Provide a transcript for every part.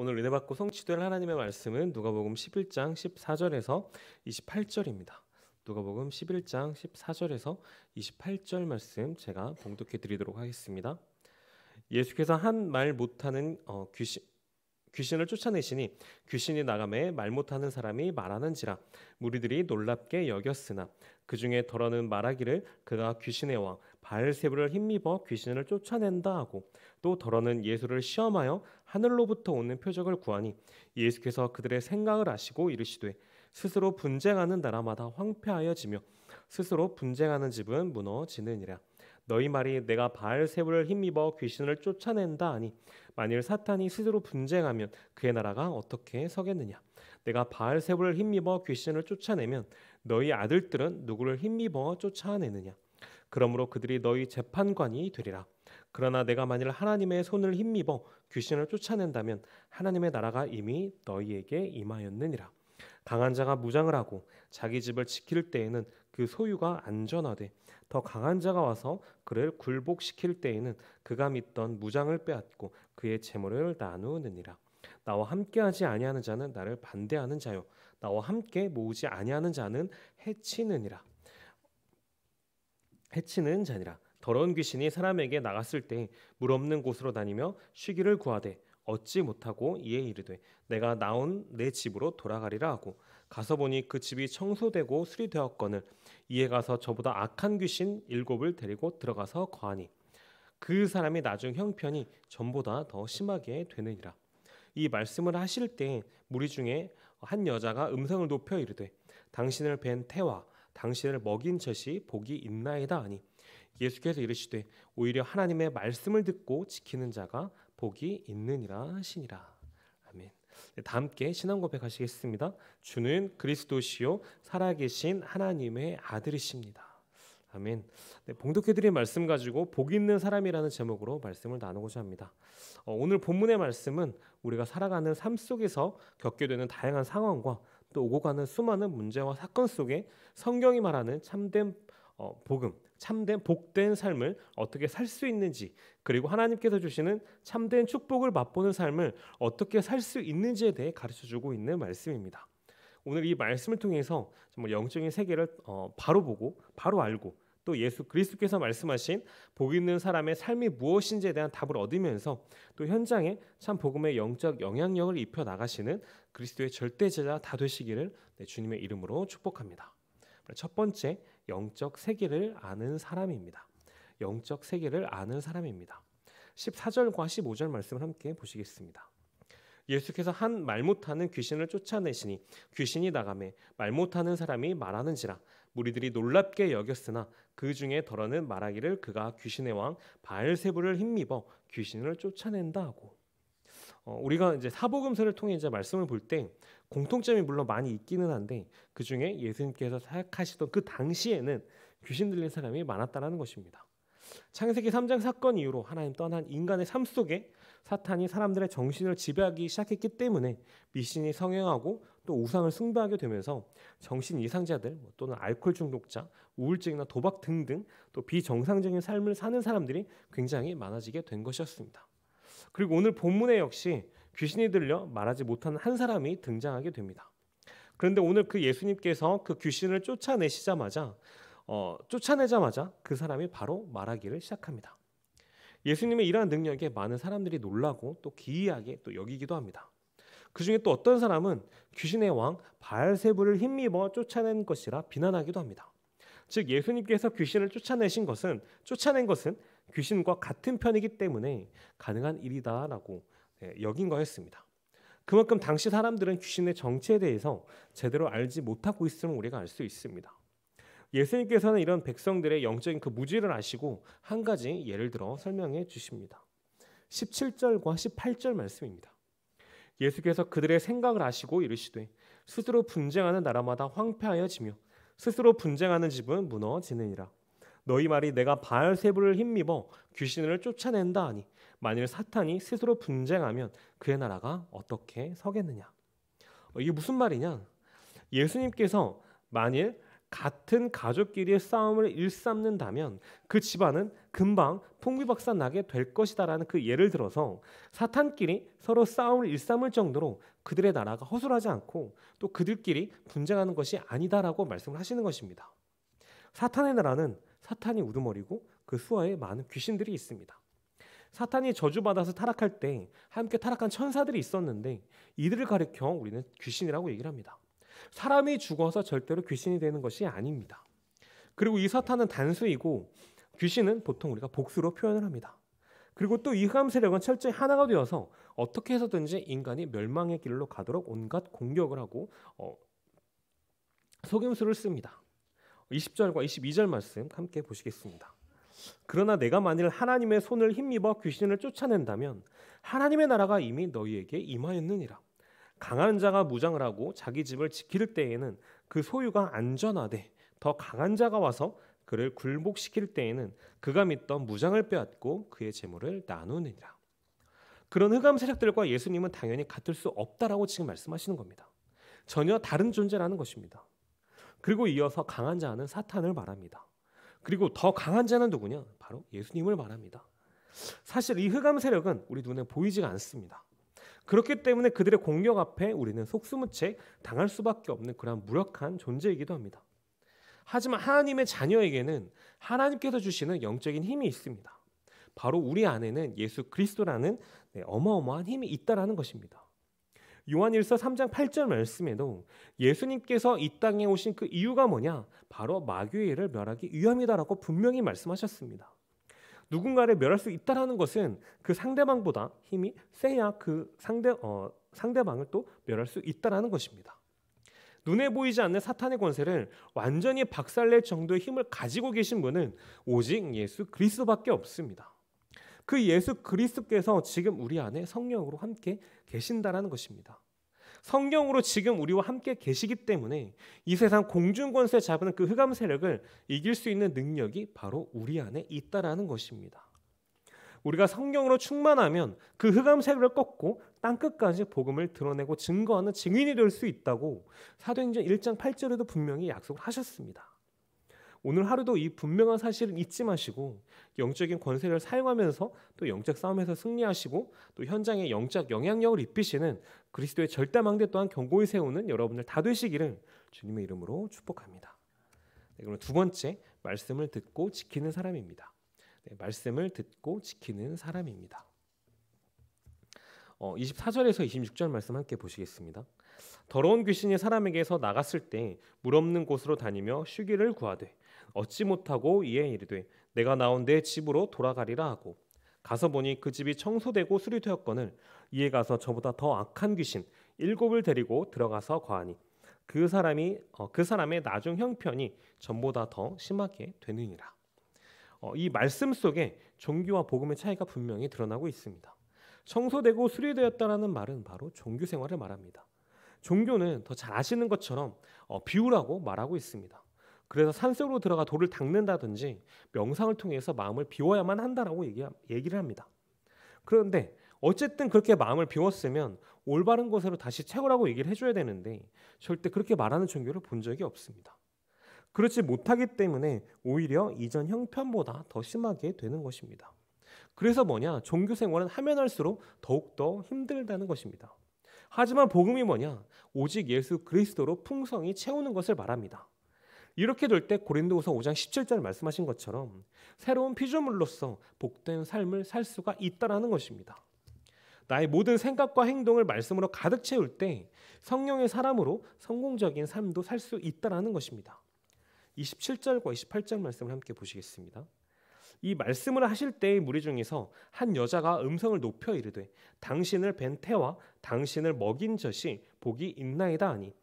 오늘 은혜 받고 성취될 하나님의 말씀은 누가복음 11장 14절에서 28절입니다. 누가복음 11장 14절에서 28절 말씀 제가 봉독해 드리도록 하겠습니다. 예수께서 한 말 못하는 어, 귀신 귀신을 쫓아내시니 귀신이 나감에 말 못하는 사람이 말하는지라 무리들이 놀랍게 여겼으나 그 중에 덜어는 말하기를 그가 귀신의 왕바알세브를 힘입어 귀신을 쫓아낸다 하고 또덜어는 예수를 시험하여 하늘로부터 오는 표적을 구하니 예수께서 그들의 생각을 아시고 이르시되 스스로 분쟁하는 나라마다 황폐하여지며 스스로 분쟁하는 집은 무너지느니라 너희 말이 내가 바알세불을 힘입어 귀신을 쫓아낸다 하니 만일 사탄이 스스로 분쟁하면 그의 나라가 어떻게 서겠느냐 내가 바알세불을 힘입어 귀신을 쫓아내면 너희 아들들은 누구를 힘입어 쫓아내느냐 그러므로 그들이 너희 재판관이 되리라 그러나 내가 만일 하나님의 손을 힘입어 귀신을 쫓아낸다면 하나님의 나라가 이미 너희에게 임하였느니라 강한 자가 무장을 하고 자기 집을 지킬 때에는 그 소유가 안전하되 더 강한 자가 와서 그를 굴복시킬 때에는 그가 믿던 무장을 빼앗고 그의 재물을 나누느니라. 나와 함께하지 아니하는 자는 나를 반대하는 자요. 나와 함께 모으지 아니하는 자는 해치느니라. 해치는 자니라. 더러운 귀신이 사람에게 나갔을 때 물 없는 곳으로 다니며 쉬기를 구하되 얻지 못하고 이에 이르되 내가 나온 내 집으로 돌아가리라 하고 가서 보니 그 집이 청소되고 수리되었거늘 이에 가서 저보다 악한 귀신 일곱을 데리고 들어가서 거하니 그 사람이 나중 형편이 전보다 더 심하게 되느니라 이 말씀을 하실 때 무리 중에 한 여자가 음성을 높여 이르되 당신을 뵌 태와 당신을 먹인 젖이 복이 있나이다 하니 예수께서 이르시되 오히려 하나님의 말씀을 듣고 지키는 자가 복이 있느니라 하시니라. 아멘. 네, 다 함께 신앙 고백하시겠습니다. 주는 그리스도시요 살아계신 하나님의 아들이십니다. 아멘. 네, 봉독해드린 말씀 가지고 복 있는 사람이라는 제목으로 말씀을 나누고자 합니다. 어, 오늘 본문의 말씀은 우리가 살아가는 삶 속에서 겪게 되는 다양한 상황과 또 오고 가는 수많은 문제와 사건 속에 성경이 말하는 참된 어, 복음, 참된 복된 삶을 어떻게 살 수 있는지 그리고 하나님께서 주시는 참된 축복을 맛보는 삶을 어떻게 살 수 있는지에 대해 가르쳐 주고 있는 말씀입니다. 오늘 이 말씀을 통해서 정말 영적인 세계를 어, 바로 보고 바로 알고 또 예수 그리스도께서 말씀하신 복 있는 사람의 삶이 무엇인지에 대한 답을 얻으면서 또 현장에 참 복음의 영적 영향력을 입혀 나가시는 그리스도의 절대 제자 다 되시기를 네, 주님의 이름으로 축복합니다. 그러니까 첫 번째, 영적 세계를 아는 사람입니다. 영적 세계를 아는 사람입니다. 14절과 15절 말씀을 함께 보시겠습니다. 예수께서 한 말 못하는 귀신을 쫓아내시니 귀신이 나가매 말 못하는 사람이 말하는지라 무리들이 놀랍게 여겼으나 그 중에 더러는 말하기를 그가 귀신의 왕 바알세부를 힘입어 귀신을 쫓아낸다 하고 어, 우리가 이제 사복음서를 통해 이제 말씀을 볼 때 공통점이 물론 많이 있기는 한데 그 중에 예수님께서 사역하시던 그 당시에는 귀신 들린 사람이 많았다라는 것입니다. 창세기 3장 사건 이후로 하나님 떠난 인간의 삶 속에 사탄이 사람들의 정신을 지배하기 시작했기 때문에 미신이 성행하고 또 우상을 숭배하게 되면서 정신 이상자들 뭐 또는 알코올 중독자, 우울증이나 도박 등등 또 비정상적인 삶을 사는 사람들이 굉장히 많아지게 된 것이었습니다. 그리고 오늘 본문에 역시 귀신이 들려 말하지 못한한 사람이 등장하게 됩니다. 그런데 오늘 그 예수님께서 그 귀신을 쫓아내시자마자 어, 쫓아내자마자 그 사람이 바로 말하기를 시작합니다. 예수님의 이러한 능력에 많은 사람들이 놀라고 또 기이하게 또 여기기도 합니다. 그 중에 또 어떤 사람은 귀신의 왕 바알세부를 힘입어 쫓아낸 것이라 비난하기도 합니다. 즉 예수님께서 귀신을 쫓아내신 것은 쫓아낸 것은 귀신과 같은 편이기 때문에 가능한 일이다라고 예, 여긴 거였습니다. 그만큼 당시 사람들은 귀신의 정체에 대해서 제대로 알지 못하고 있음을 우리가 알 수 있습니다. 예수님께서는 이런 백성들의 영적인 그 무지를 아시고 한 가지 예를 들어 설명해 주십니다. 17절과 18절 말씀입니다. 예수께서 그들의 생각을 아시고 이르시되 스스로 분쟁하는 나라마다 황폐하여지며 스스로 분쟁하는 집은 무너지느니라. 너희 말이 내가 바알세불을 힘입어 귀신을 쫓아낸다 하니 만일 사탄이 스스로 분쟁하면 그의 나라가 어떻게 서겠느냐. 어, 이게 무슨 말이냐? 예수님께서 만일 같은 가족끼리의 싸움을 일삼는다면 그 집안은 금방 풍비박산 나게 될 것이다라는 그 예를 들어서 사탄끼리 서로 싸움을 일삼을 정도로 그들의 나라가 허술하지 않고 또 그들끼리 분쟁하는 것이 아니다라고 말씀을 하시는 것입니다. 사탄의 나라는 사탄이 우두머리고 그 수하에 많은 귀신들이 있습니다. 사탄이 저주받아서 타락할 때 함께 타락한 천사들이 있었는데 이들을 가리켜 우리는 귀신이라고 얘기를 합니다. 사람이 죽어서 절대로 귀신이 되는 것이 아닙니다. 그리고 이 사탄은 단수이고 귀신은 보통 우리가 복수로 표현을 합니다. 그리고 또이 흑암 세력은 철저히 하나가 되어서 어떻게 해서든지 인간이 멸망의 길로 가도록 온갖 공격을 하고 어, 속임수를 씁니다. 20절과 22절 말씀 함께 보시겠습니다. 그러나 내가 만일 하나님의 손을 힘입어 귀신을 쫓아낸다면 하나님의 나라가 이미 너희에게 임하였느니라. 강한 자가 무장을 하고 자기 집을 지킬 때에는 그 소유가 안전하되 더 강한 자가 와서 그를 굴복시킬 때에는 그가 믿던 무장을 빼앗고 그의 재물을 나누느니라. 그런 흑암 세력들과 예수님은 당연히 같을 수 없다라고 지금 말씀하시는 겁니다. 전혀 다른 존재라는 것입니다. 그리고 이어서 강한 자는 사탄을 말합니다. 그리고 더 강한 자는 누구냐? 바로 예수님을 말합니다. 사실 이 흑암 세력은 우리 눈에 보이지가 않습니다. 그렇기 때문에 그들의 공격 앞에 우리는 속수무책 당할 수밖에 없는 그런 무력한 존재이기도 합니다. 하지만 하나님의 자녀에게는 하나님께서 주시는 영적인 힘이 있습니다. 바로 우리 안에는 예수 그리스도라는 네, 어마어마한 힘이 있다라는 것입니다. 요한일서 3장 8절 말씀에도 예수님께서 이 땅에 오신 그 이유가 뭐냐? 바로 마귀를 의 멸하기 위함이다라고 분명히 말씀하셨습니다. 누군가를 멸할 수 있다라는 것은 그 상대방보다 힘이 세야 그 상대 어, 상대방을 또 멸할 수 있다라는 것입니다. 눈에 보이지 않는 사탄의 권세를 완전히 박살낼 정도의 힘을 가지고 계신 분은 오직 예수 그리스도밖에 없습니다. 그 예수 그리스도께서 지금 우리 안에 성령으로 함께 계신다라는 것입니다. 성령으로 지금 우리와 함께 계시기 때문에 이 세상 공중 권세 잡은 그 흑암 세력을 이길 수 있는 능력이 바로 우리 안에 있다라는 것입니다. 우리가 성령으로 충만하면 그 흑암 세력을 꺾고 땅 끝까지 복음을 드러내고 증거하는 증인이 될 수 있다고 사도행전 1장 8절에도 분명히 약속을 하셨습니다. 오늘 하루도 이 분명한 사실을 잊지 마시고 영적인 권세를 사용하면서 또 영적 싸움에서 승리하시고 또 현장에 영적 영향력을 입히시는 그리스도의 절대망대 또한 경고히 세우는 여러분들 다 되시기를 주님의 이름으로 축복합니다. 네, 그럼 두 번째 말씀을 듣고 지키는 사람입니다. 네, 말씀을 듣고 지키는 사람입니다. 어, 24절에서 26절 말씀 함께 보시겠습니다. 더러운 귀신이 사람에게서 나갔을 때 물 없는 곳으로 다니며 쉬기를 구하되 얻지 못하고 이에 이르되 내가 나온 내 집으로 돌아가리라 하고 가서 보니 그 집이 청소되고 수리되었거늘 이에 가서 저보다 더 악한 귀신 일곱을 데리고 들어가서 과하니 그 사람이 어, 그 사람의 나중 형편이 전보다 더 심하게 되느니라. 어, 이 말씀 속에 종교와 복음의 차이가 분명히 드러나고 있습니다. 청소되고 수리되었다라는 말은 바로 종교 생활을 말합니다. 종교는 더 잘 아시는 것처럼 어, 비유라고 말하고 있습니다. 그래서 산속으로 들어가 돌을 닦는다든지 명상을 통해서 마음을 비워야만 한다라고 얘기, 얘기를 합니다. 그런데 어쨌든 그렇게 마음을 비웠으면 올바른 곳으로 다시 채우라고 얘기를 해줘야 되는데 절대 그렇게 말하는 종교를 본 적이 없습니다. 그렇지 못하기 때문에 오히려 이전 형편보다 더 심하게 되는 것입니다. 그래서 뭐냐? 종교 생활은 하면 할수록 더욱더 힘들다는 것입니다. 하지만 복음이 뭐냐? 오직 예수 그리스도로 풍성히 채우는 것을 말합니다. 이렇게 될 때 고린도후서 5장 17절 말씀하신 것처럼 새로운 피조물로서 복된 삶을 살 수가 있다라는 것입니다. 나의 모든 생각과 행동을 말씀으로 가득 채울 때 성령의 사람으로 성공적인 삶도 살 수 있다라는 것입니다. 27절과 28절 말씀을 함께 보시겠습니다. 이 말씀을 하실 때의 무리 중에서 한 여자가 음성을 높여 이르되 당신을 벤 태와 당신을 먹인 젖이 복이 있나이다 하니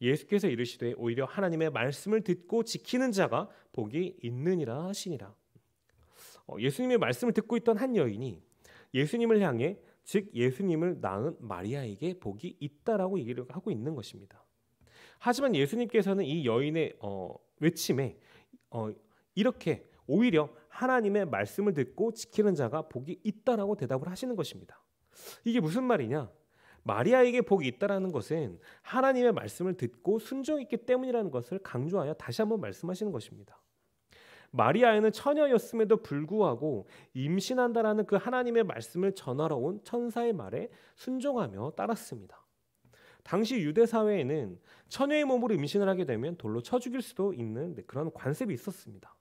예수께서 이르시되 오히려 하나님의 말씀을 듣고 지키는 자가 복이 있느니라 하시니라. 어, 예수님의 말씀을 듣고 있던 한 여인이 예수님을 향해 즉 예수님을 낳은 마리아에게 복이 있다라고 얘기를 하고 있는 것입니다. 하지만 예수님께서는 이 여인의 어, 외침에 어, 이렇게 오히려 하나님의 말씀을 듣고 지키는 자가 복이 있다라고 대답을 하시는 것입니다. 이게 무슨 말이냐? 마리아에게 복이 있다라는 것은 하나님의 말씀을 듣고 순종했기 때문이라는 것을 강조하여 다시 한번 말씀하시는 것입니다. 마리아에는 처녀였음에도 불구하고 임신한다라는 그 하나님의 말씀을 전하러 온 천사의 말에 순종하며 따랐습니다. 당시 유대 사회에는 처녀의 몸으로 임신을 하게 되면 돌로 쳐 죽일 수도 있는 네, 그런 관습이 있었습니다.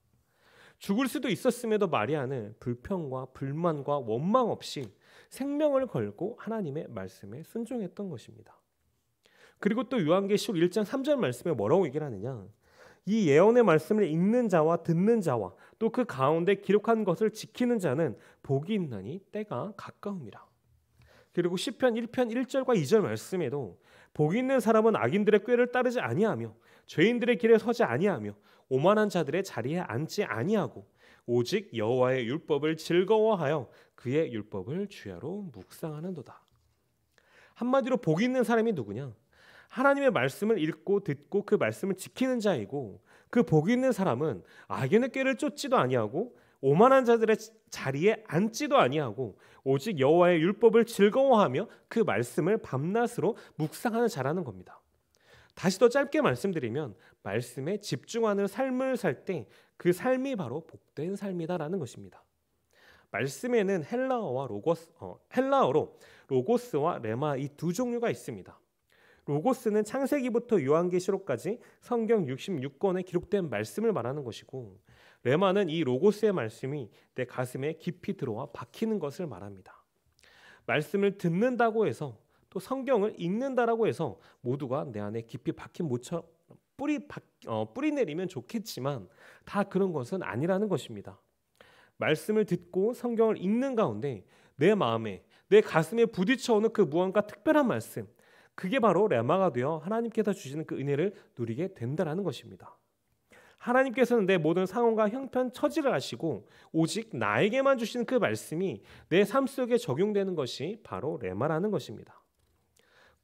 죽을 수도 있었음에도 마리아는 불평과 불만과 원망 없이 생명을 걸고 하나님의 말씀에 순종했던 것입니다. 그리고 또 요한계시록 1장 3절 말씀에 뭐라고 얘기를 하느냐? 이 예언의 말씀을 읽는 자와 듣는 자와 또 그 가운데 기록한 것을 지키는 자는 복이 있나니 때가 가까움이라. 그리고 시편 1편 1절과 2절 말씀에도 복이 있는 사람은 악인들의 꾀를 따르지 아니하며 죄인들의 길에 서지 아니하며 오만한 자들의 자리에 앉지 아니하고 오직 여호와의 율법을 즐거워하여 그의 율법을 주야로 묵상하는도다. 한마디로 복 있는 사람이 누구냐? 하나님의 말씀을 읽고 듣고 그 말씀을 지키는 자이고 그복 있는 사람은 악인의 꾀를 쫓지도 아니하고 오만한 자들의 자리에 앉지도 아니하고 오직 여호와의 율법을 즐거워하며 그 말씀을 밤낮으로 묵상하는 자라는 겁니다. 다시 더 짧게 말씀드리면 말씀에 집중하는 삶을 살 때 그 삶이 바로 복된 삶이다라는 것입니다. 말씀에는 헬라어와 로고스, 어, 헬라어로 로고스와 레마 이 두 종류가 있습니다. 로고스는 창세기부터 요한계시록까지 성경 66권에 기록된 말씀을 말하는 것이고 레마는 이 로고스의 말씀이 내 가슴에 깊이 들어와 박히는 것을 말합니다. 말씀을 듣는다고 해서 또 성경을 읽는다라고 해서 모두가 내 안에 깊이 박힌 모처럼 뿌리 어, 뿌리 내리면 좋겠지만 다 그런 것은 아니라는 것입니다. 말씀을 듣고 성경을 읽는 가운데 내 마음에 내 가슴에 부딪혀오는 그 무언가 특별한 말씀 그게 바로 레마가 되어 하나님께서 주시는 그 은혜를 누리게 된다라는 것입니다. 하나님께서는 내 모든 상황과 형편 처지를 아시고 오직 나에게만 주시는 그 말씀이 내 삶 속에 적용되는 것이 바로 레마라는 것입니다.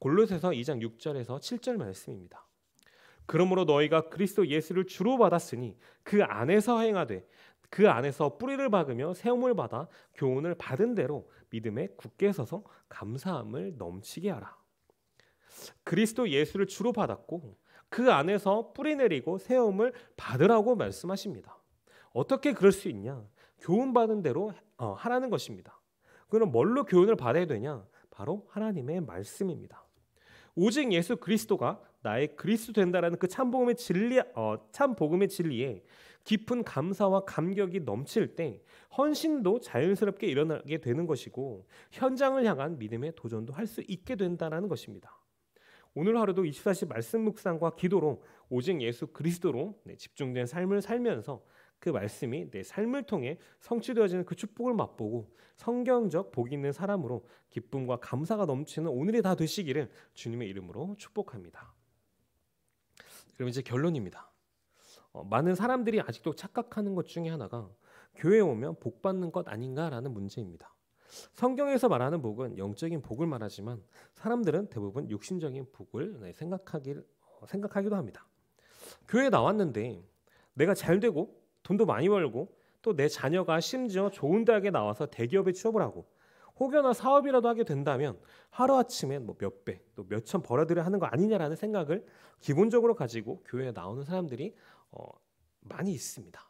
골로새서 2장 6절에서 7절 말씀입니다. 그러므로 너희가 그리스도 예수를 주로 받았으니 그 안에서 행하되 그 안에서 뿌리를 박으며 세움을 받아 교훈을 받은 대로 믿음에 굳게 서서 감사함을 넘치게 하라. 그리스도 예수를 주로 받았고 그 안에서 뿌리 내리고 세움을 받으라고 말씀하십니다. 어떻게 그럴 수 있냐? 교훈 받은 대로 어, 하라는 것입니다. 그럼 뭘로 교훈을 받아야 되냐? 바로 하나님의 말씀입니다. 오직 예수 그리스도가 나의 그리스도 된다라는 그 참복음의 진리 어, 참복음의 진리에 깊은 감사와 감격이 넘칠 때 헌신도 자연스럽게 일어나게 되는 것이고 현장을 향한 믿음의 도전도 할 수 있게 된다라는 것입니다. 오늘 하루도 24시 말씀 묵상과 기도로 오직 예수 그리스도로 네, 집중된 삶을 살면서 그 말씀이 내 삶을 통해 성취되어지는 그 축복을 맛보고 성경적 복 있는 사람으로 기쁨과 감사가 넘치는 오늘이 다 되시기를 주님의 이름으로 축복합니다. 그럼 이제 결론입니다. 어, 많은 사람들이 아직도 착각하는 것 중에 하나가 교회 오면 복 받는 것 아닌가라는 문제입니다. 성경에서 말하는 복은 영적인 복을 말하지만 사람들은 대부분 육신적인 복을 네, 생각하기, 어, 생각하기도 합니다. 교회 나왔는데 내가 잘 되고 돈도 많이 벌고 또 내 자녀가 심지어 좋은 대학에 나와서 대기업에 취업을 하고 혹여나 사업이라도 하게 된다면 하루아침에 뭐 몇 배, 또 몇 천 벌어들여 하는 거 아니냐라는 생각을 기본적으로 가지고 교회에 나오는 사람들이 어, 많이 있습니다.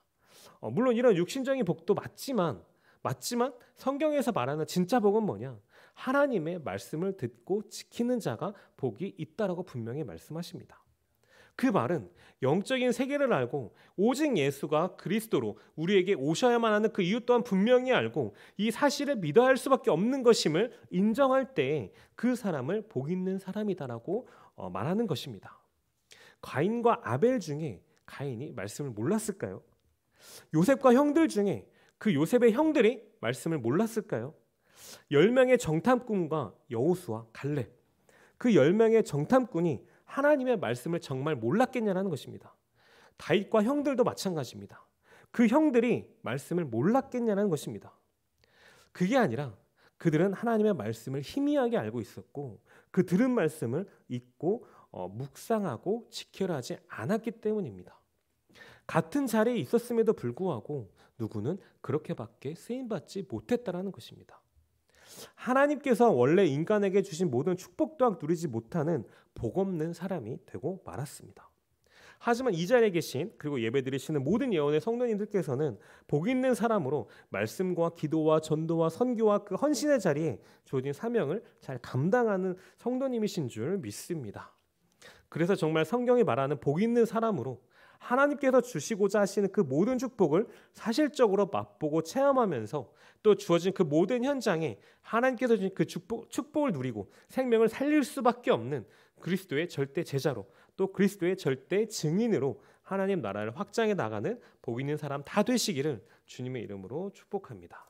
어, 물론 이런 육신적인 복도 맞지만 맞지만 성경에서 말하는 진짜 복은 뭐냐? 하나님의 말씀을 듣고 지키는 자가 복이 있다라고 분명히 말씀하십니다. 그 말은 영적인 세계를 알고 오직 예수가 그리스도로 우리에게 오셔야만 하는 그 이유 또한 분명히 알고 이 사실을 믿어야 할 수밖에 없는 것임을 인정할 때 그 사람을 복 있는 사람이다라고 어, 말하는 것입니다. 가인과 아벨 중에 가인이 말씀을 몰랐을까요? 요셉과 형들 중에 그 요셉의 형들이 말씀을 몰랐을까요? 1명의 정탐꾼과 여호수와 갈렙 그1명의 정탐꾼이 하나님의 말씀을 정말 몰랐겠냐라는 것입니다. 다윗과 형들도 마찬가지입니다. 그 형들이 말씀을 몰랐겠냐는 것입니다. 그게 아니라 그들은 하나님의 말씀을 희미하게 알고 있었고 그 들은 말씀을 읽고 어, 묵상하고 지켜라지 않았기 때문입니다. 같은 자리에 있었음에도 불구하고 누구는 그렇게밖에 쓰임 받지 못했다라는 것입니다. 하나님께서 원래 인간에게 주신 모든 축복 또한 누리지 못하는 복 없는 사람이 되고 말았습니다. 하지만 이 자리에 계신 그리고 예배드리시는 모든 예언의 성도님들께서는 복 있는 사람으로 말씀과 기도와 전도와 선교와 그 헌신의 자리에 주어진 사명을 잘 감당하는 성도님이신 줄 믿습니다. 그래서 정말 성경이 말하는 복 있는 사람으로 하나님께서 주시고자 하시는 그 모든 축복을 사실적으로 맛보고 체험하면서 또 주어진 그 모든 현장에 하나님께서 주신 그 축복, 축복을 누리고 생명을 살릴 수밖에 없는 그리스도의 절대 제자로 또 그리스도의 절대 증인으로 하나님 나라를 확장해 나가는 복 있는 사람 다 되시기를 주님의 이름으로 축복합니다.